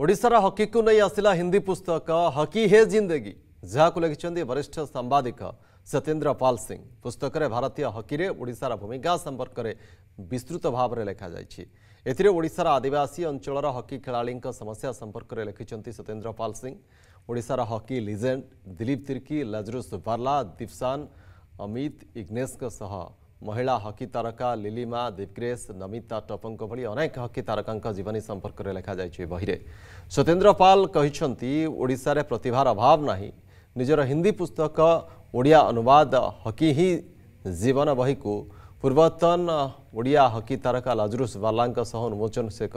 ओडार हकी को नहीं आसला हिंदी पुस्तक हकी हे जिंदगी जहाँ को लिखिंट वरिष्ठ सांबादिक सत्येन्द्र पाल सिंह पुस्तक भारतीय हकी में ओडार भूमिका संपर्क में विस्तृत भाव में लिखा जाशार आदिवासी अंचल हकी खेला समस्या संपर्क में लिखिंट सत्येन्द्र पाल सिंह ओडार हकी लिजेड दिलीप तिर्की लजरुस बार्ला दीपसान अमित इग्नेश महिला हकी तारका लिलिमा दीपग्रेस नमिता टपं भेक हकी तारका जीवनी संपर्क में लिखा जा बहरे सत्येन्द्र पाल कहते प्रतिभार अभाव ना निजर हिंदी पुस्तक ओडिया अनुवाद हकी ही जीवन बही को पूर्वतन ओडिया हकी तारका लाजरुस बाला उन्मोचन से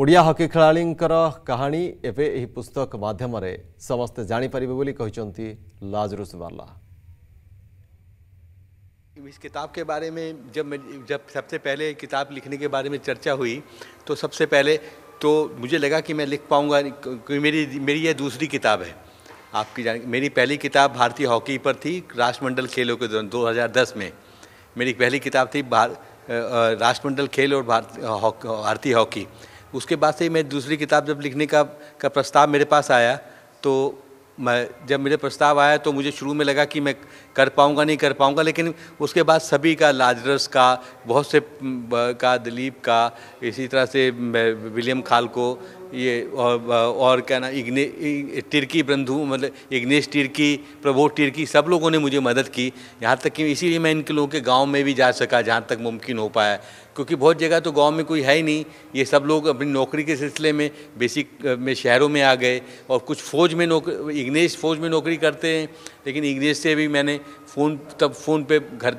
ओडिया हकी खेला कहानी एवं पुस्तक मध्यम समस्ते जापर लाजरुस बाला इस किताब के बारे में जब मैं जब सबसे पहले किताब लिखने के बारे में चर्चा हुई तो सबसे पहले तो मुझे लगा कि मैं लिख पाऊँगा क्योंकि मेरी मेरी यह दूसरी किताब है आपकी जान मेरी पहली किताब भारतीय हॉकी पर थी राष्ट्रमंडल खेलों के दौरान 2010 में मेरी पहली किताब थी भार राष्ट्रमंडल खेल और भारत भारतीय हॉकी उसके बाद से मैं दूसरी किताब जब लिखने का का प्रस्ताव मेरे पास आया तो मैं जब मुझे प्रस्ताव आया तो मुझे शुरू में लगा कि मैं कर पाऊँगा नहीं कर पाऊँगा लेकिन उसके बाद सभी का लाजरस का बहुत से का दिलीप का इसी तरह से विलियम खाल को ये और, और क्या ना इग्ने टिर्की बंधु मतलब इग्नेश टिर्की प्रबोध टिर्की सब लोगों ने मुझे मदद की यहाँ तक कि इसीलिए मैं इनके लोगों के गांव में भी जा सका जहाँ तक मुमकिन हो पाया क्योंकि बहुत जगह तो गांव में कोई है ही नहीं ये सब लोग अपनी नौकरी के सिलसिले में बेसिक में शहरों में आ गए और कुछ फ़ौज में नौकरी इग्नेश फ़ौज में नौकरी करते हैं लेकिन इग्नेश से भी मैंने फ़ोन तब फ़ोन पे घर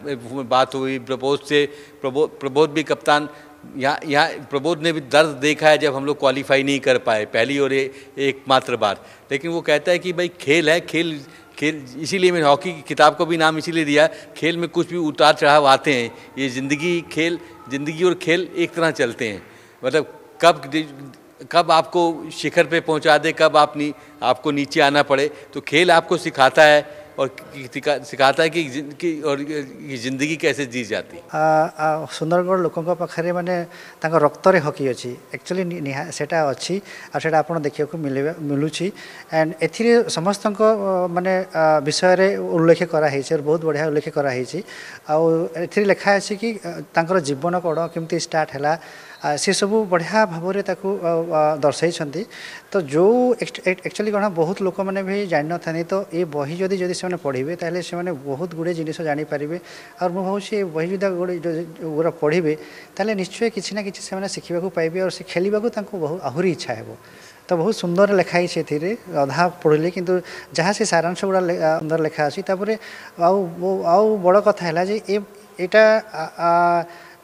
बात हुई प्रबोध से प्रबोध प्रबोध भी कप्तान यहाँ यहाँ प्रबोध ने भी दर्द देखा है जब हम लोग क्वालिफाई नहीं कर पाए पहली और एकमात्र बार लेकिन वो कहता है कि भाई खेल है खेल खेल इसीलिए मैंने हॉकी की किताब को भी नाम इसीलिए दिया खेल में कुछ भी उतार चढ़ाव आते हैं ये ज़िंदगी खेल ज़िंदगी और खेल एक तरह चलते हैं मतलब कब कब आपको शिखर पे पहुंचा दे कब आप नी, आपको नीचे आना पड़े तो खेल आपको सिखाता है और सिखाता है कि, कि और ये जिंदगी कैसे जी जाती सुंदरगढ़ लोकों पाखे मैंने रक्त हकी अच्छी एक्चुअली से अच्छी से देखा मिलूँ एंड ए समस्त मानने विषय उल्लेख कराई बहुत बढ़िया उल्लेख कराई आउ लेखा अच्छी कि जीवन कौन कमी स्टार्ट है बढ़िया भाव में ଭାବରେ तो जो एक्चुअली ଯେଉଁ ଆକ୍ଚୁଆଲି କ'ଣ ବହୁତ ଲୋକମାନେ ବି ଜାଣିନଥାନ୍ତି ତ तो ये बही जदि से ସେମାନେ ପଢ଼ିବେ ତାହେଲେ ସେମାନେ ବହୁତ ଗୁଡ଼ିଏ ଜିନିଷ ଜାଣିପାରିବେ ଆଉ ମୁଁ ଭାବୁଛି ଏ ବହି ଯଦି ଗୁଡ଼ା ପଢ଼ିବେ ତାହେଲେ ନିଶ୍ଚୟ କିଛି ନା କିଛି ସେମାନେ ଶିଖିବାକୁ ପାଇବେ ଆଉ ସେ ଖେଳିବାକୁ ତାଙ୍କୁ ବହୁ ଆହୁରି ଇଚ୍ଛା ହେବ ତ ବହୁତ ସୁନ୍ଦର ଲେଖା ହେଇଛି ସେଥିରେ ଅଧା ପଢ଼ିଲି କିନ୍ତୁ ଯାହା ସେ ସାରାଂଶ ଗୁଡ଼ା ସୁନ୍ଦର ଲେଖା ଅଛି ତାପରେ ଆଉ ଆଉ ବଡ଼ କଥା ହେଲା ଯେ ଏଇଟା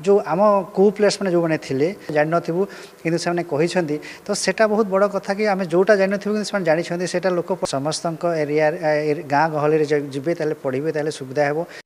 ଯେଉଁ ଆମ କୋପ୍ଲେୟର୍ସ ମାନେ ଯେଉଁମାନେ ଥିଲେ ଜାଣିନଥିବୁ କିନ୍ତୁ ସେମାନେ କହିଛନ୍ତି ତ ସେଇଟା ବହୁତ ବଡ଼ କଥା କି ଆମେ ଯେଉଁଟା ଜାଣିନଥିବୁ କିନ୍ତୁ ସେମାନେ ଜାଣିଛନ୍ତି ସେଇଟା ଲୋକ ସମସ୍ତଙ୍କ ଏରିଆ ଗାଁ ଗହଳିରେ ଯିବେ ତାହେଲେ ପଢ଼ିବେ ତାହେଲେ ସୁବିଧା ହେବ